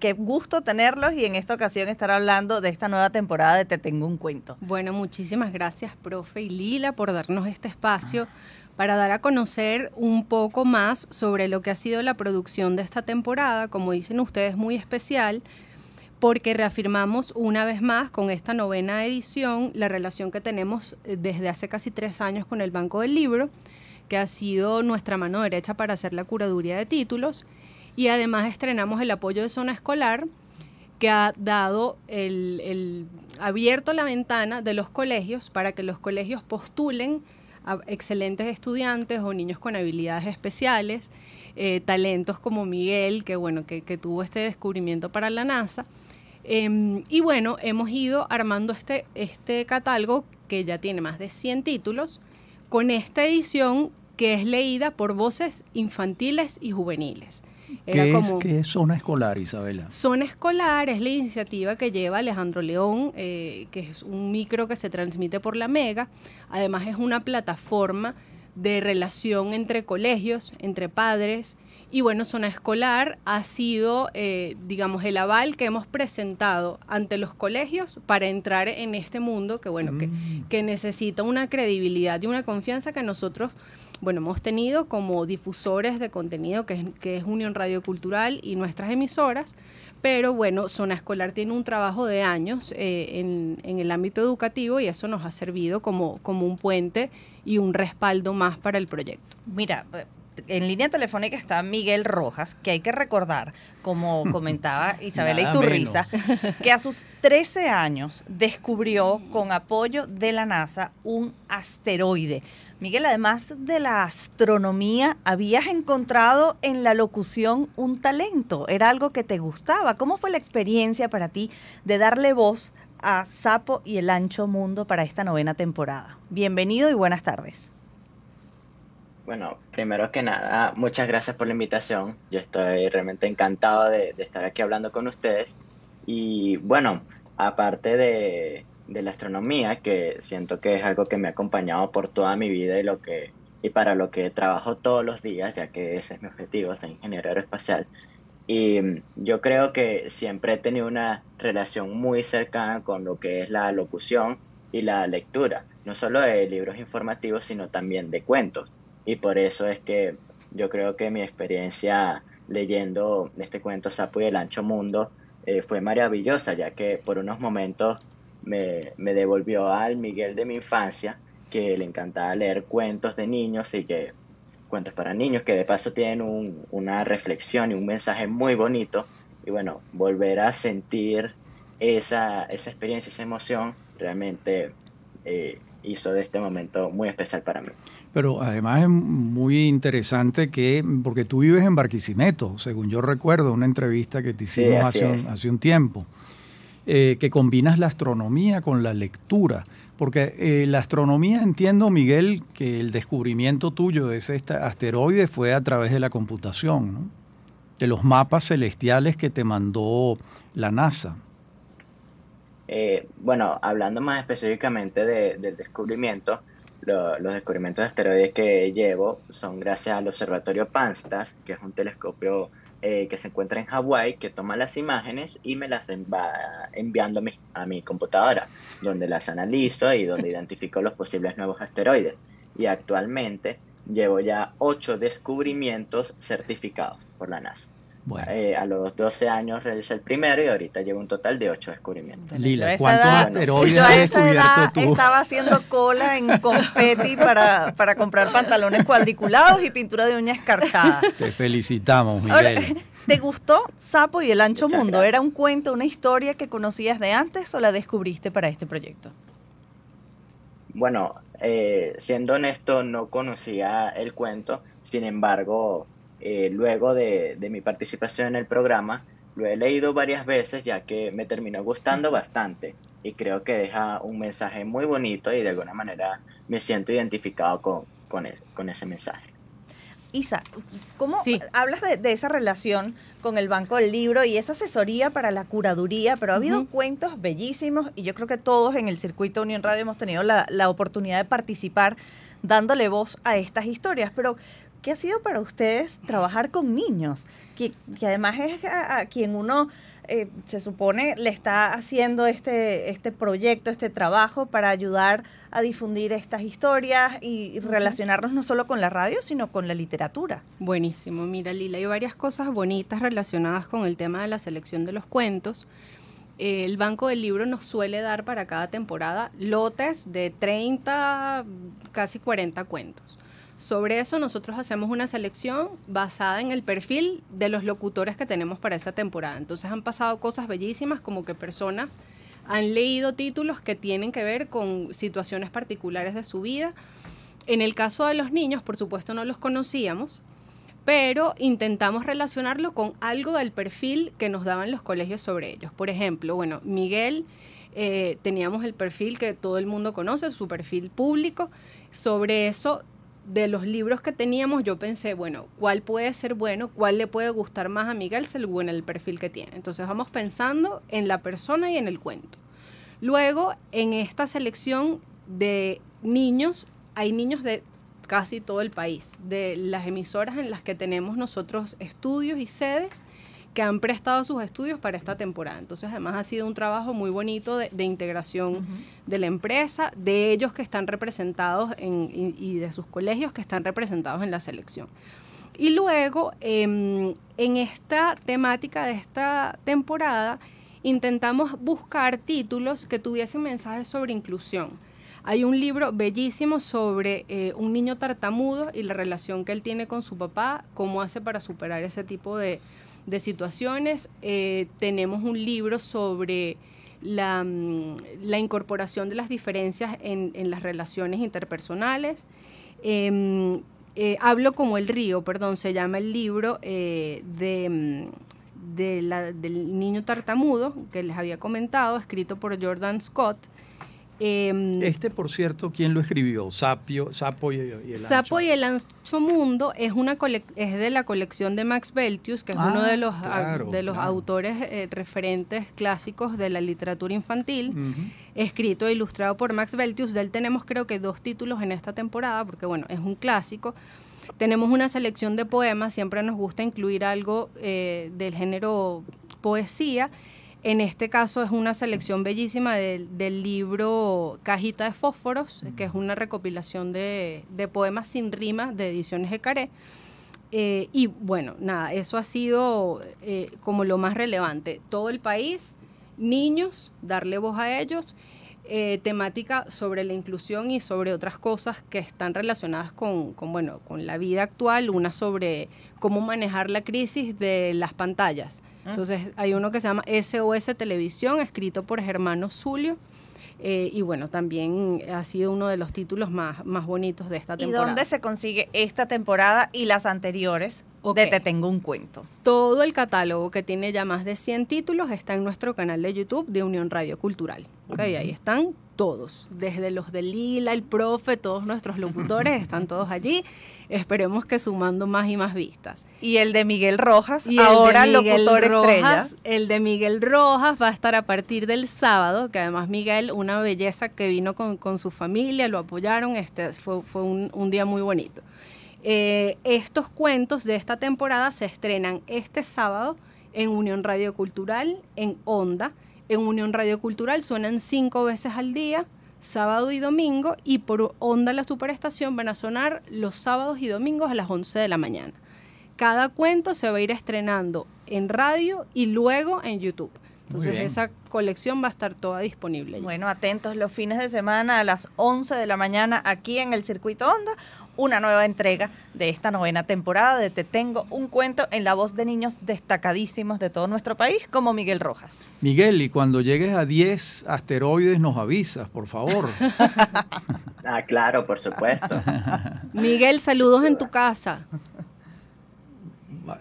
qué gusto tenerlos y en esta ocasión estar hablando de esta nueva temporada de Te Tengo un Cuento. Bueno, muchísimas gracias, profe y Lila, por darnos este espacio. para dar a conocer un poco más sobre lo que ha sido la producción de esta temporada, como dicen ustedes, muy especial, porque reafirmamos una vez más con esta novena edición la relación que tenemos eh, desde hace casi tres años con el Banco del Libro, que ha sido nuestra mano derecha para hacer la curaduría de títulos y además estrenamos el apoyo de zona escolar que ha dado abierto la ventana de los colegios para que los colegios postulen a excelentes estudiantes o niños con habilidades especiales, eh, talentos como Miguel, que bueno, que, tuvo este descubrimiento para la NASA. Em, y bueno, hemos ido armando este, este catálogo que ya tiene más de 100 títulos, con esta edición que es leída por voces infantiles y juveniles. ¿Qué, es, Zona Escolar, Isabela? Zona Escolar es la iniciativa que lleva Alejandro León, eh, que es un micro que se transmite por la Mega. Además es una plataforma de relación entre colegios, entre padres. Y bueno, Zona Escolar ha sido, eh, digamos, el aval que hemos presentado ante los colegios para entrar en este mundo que, bueno, que, mm. que necesita una credibilidad y una confianza que nosotros bueno, hemos tenido como difusores de contenido que es, Unión Radio Cultural y nuestras emisoras, pero bueno, Zona Escolar tiene un trabajo de años eh, en, el ámbito educativo y eso nos ha servido como, como un puente y un respaldo más para el proyecto. Mira, eh, en línea telefónica está Miguel Rojas, que hay que recordar, como comentaba Isabela Iturriza, que a sus 13 años descubrió con apoyo de la NASA un asteroide. Miguel, además de la astronomía, habías encontrado en la locución un talento, era algo que te gustaba. ¿Cómo fue la experiencia para ti de darle voz a Sapo y el Ancho Mundo para esta novena temporada? Bienvenido y buenas tardes. Bueno, primero que nada, muchas gracias por la invitación. Yo estoy realmente encantado de, de estar aquí hablando con ustedes. Y bueno, aparte de, de la astronomía, que siento que es algo que me ha acompañado por toda mi vida y, lo que, y para lo que trabajo todos los días, ya que ese es mi objetivo, ser ingeniero aeroespacial. Y mm, yo creo que siempre he tenido una relación muy cercana con lo que es la locución y la lectura, no solo de libros informativos, sino también de cuentos. Y por eso es que yo creo que mi experiencia leyendo este cuento Sapo y el Ancho Mundo eh, fue maravillosa, ya que por unos momentos me, devolvió al Miguel de mi infancia, que le encantaba leer cuentos de niños y que cuentos para niños, que de paso tienen una reflexión y un mensaje muy bonito. Y bueno, volver a sentir esa, experiencia, esa emoción, realmente eh, hizo de este momento muy especial para mí. Pero además es muy interesante que, porque tú vives en Barquisimeto, según yo recuerdo, una entrevista que te hicimos hace, hace, un, tiempo. Eh, que combinas la astronomía con la lectura. Porque eh, la astronomía, entiendo, Miguel, que el descubrimiento tuyo de este asteroide fue a través de la computación, de los mapas celestiales que te mandó la NASA. Eh, bueno, hablando más específicamente del descubrimiento, los descubrimientos de asteroides que llevo son gracias al Observatorio PANSTAS, que es un telescopio eh, que se encuentra en Hawái, que toma las imágenes y me las va enviando a mi, a mi computadora, donde las analizo y donde identifico los posibles nuevos asteroides. Y actualmente llevo ya ocho descubrimientos certificados por la NASA. Eh, a los 12 años realicé el primero y ahorita llevo un total de 8 descubrimientos. Lila, ¿cuántos yo a esa edad estaba haciendo cola en confeti para, para, comprar pantalones cuadriculados y pintura de uñas escarchada. Te felicitamos, Miguel. ¿Te gustó Sapo y el Ancho Mundo? ¿Era un cuento, una historia que conocías de antes o la descubriste para este proyecto? Bueno, eh, siendo honesto, no conocía el cuento, sin embargo, eh, luego de, de, mi participación en el programa. Lo he leído varias veces ya que me terminó gustando bastante y creo que deja un mensaje muy bonito y de alguna manera me siento identificado con, con, con ese mensaje. Isa, ¿cómo hablas de, esa relación con el Banco del Libro y esa asesoría para la curaduría? Pero ha habido cuentos bellísimos y yo creo que todos en el circuito Unión Radio hemos tenido la, la oportunidad de participar dándole voz a estas historias. Pero ¿Qué ha sido para ustedes trabajar con niños? Que, además es a, quien uno eh, se supone le está haciendo este, este proyecto, este trabajo para ayudar a difundir estas historias y relacionarnos no solo con la radio, sino con la literatura. Buenísimo, mira Lila, hay varias cosas bonitas relacionadas con el tema de la selección de los cuentos eh, el Banco del Libro nos suele dar para cada temporada lotes de 30, casi 40 cuentos. Sobre eso nosotros hacemos una selección basada en el perfil de los locutores que tenemos para esa temporada. Entonces han pasado cosas bellísimas como que personas han leído títulos que tienen que ver con situaciones particulares de su vida. En el caso de los niños, por supuesto, no los conocíamos, pero intentamos relacionarlo con algo del perfil que nos daban los colegios sobre ellos. Por ejemplo, bueno, Miguel eh, teníamos el perfil que todo el mundo conoce, su perfil público. Sobre eso de los libros que teníamos, yo pensé, bueno, ¿cuál puede ser bueno? ¿Cuál le puede gustar más a Miguel según el perfil que tiene? Entonces vamos pensando en la persona y en el cuento. Luego, en esta selección de niños, hay niños de casi todo el país, de las emisoras en las que tenemos nosotros estudios y sedes que han prestado sus estudios para esta temporada. Entonces, además ha sido un trabajo muy bonito de, integración de la empresa, de ellos que están representados y, de sus colegios que están representados en la selección. Y luego, em, en esta temática de esta temporada, intentamos buscar títulos que tuviesen mensajes sobre inclusión. Hay un libro bellísimo sobre eh, un niño tartamudo y la relación que él tiene con su papá, cómo hace para superar ese tipo de, de situaciones. Eh, tenemos un libro sobre mm, la, incorporación de las diferencias en, las relaciones interpersonales. Em, eh, hablo como el río, perdón, se llama el libro eh, mm, del niño tartamudo que les había comentado, escrito por Jordan Scott, Em, este, por cierto, ¿quién lo escribió? Sapio, Sapo y, el Sapo ancho. y el ancho mundo es, una es de la colección de Max Beltius, que es uno de ah, los, de los autores eh, referentes clásicos de la literatura infantil, escrito e ilustrado por Max Beltius. De él tenemos creo que dos títulos en esta temporada, porque bueno, es un clásico. Tenemos una selección de poemas, siempre nos gusta incluir algo eh, del género poesía en este caso es una selección bellísima del, libro Cajita de Fósforos, que es una recopilación de, poemas sin rimas de ediciones de Caré. Eh, y bueno, nada, eso ha sido eh, como lo más relevante. Todo el país, niños, darle voz a ellos eh, temática sobre la inclusión y sobre otras cosas que están relacionadas con, bueno, con la vida actual, una sobre cómo manejar la crisis de las pantallas. Ah. Entonces hay uno que se llama SOS Televisión, escrito por Germano Zulio. Eh, y bueno, también ha sido uno de los títulos más, más bonitos de esta temporada. ¿Y dónde se consigue esta temporada y las anteriores? De Te Tengo un Cuento. Todo el catálogo que tiene ya más de 100 títulos está en nuestro canal de YouTube de Unión Radio Cultural. Okay, Ahí están todos, desde los de Lila, el profe, todos nuestros locutores están todos allí. Esperemos que sumando más y más vistas. Y el de Miguel Rojas, y ahora locutor Rojas, estrella. El de Miguel Rojas va a estar a partir del sábado, que además Miguel, una belleza que vino con, con su familia, lo apoyaron, este fue, un, un día muy bonito. Eh, estos cuentos de esta temporada se estrenan este sábado en Unión Radio Cultural, en Onda. En Unión Radio Cultural suenan cinco veces al día, sábado y domingo, y por Onda la Superestación van a sonar los sábados y domingos a las 11 de la mañana. Cada cuento se va a ir estrenando en radio y luego en YouTube. Entonces esa colección va a estar toda disponible. Bueno, atentos los fines de semana a las 11 de la mañana aquí en el Circuito Onda una nueva entrega de esta novena temporada de Te Tengo un cuento en la voz de niños destacadísimos de todo nuestro país, como Miguel Rojas. Miguel, y cuando llegues a 10 asteroides nos avisas, por favor. ah, claro, por supuesto. Miguel, saludos en tu casa.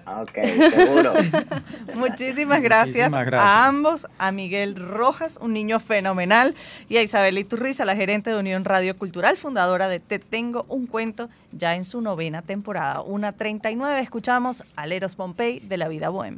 Ah, ok, seguro. Muchísimas gracias, a ambos, a Miguel Rojas, un niño fenomenal, y a Isabel Iturriza, la gerente de Unión Radio Cultural, fundadora de Te Tengo un Cuento, ya en su novena temporada, una 39 Escuchamos Aleros Pompey de la Vida Bohem.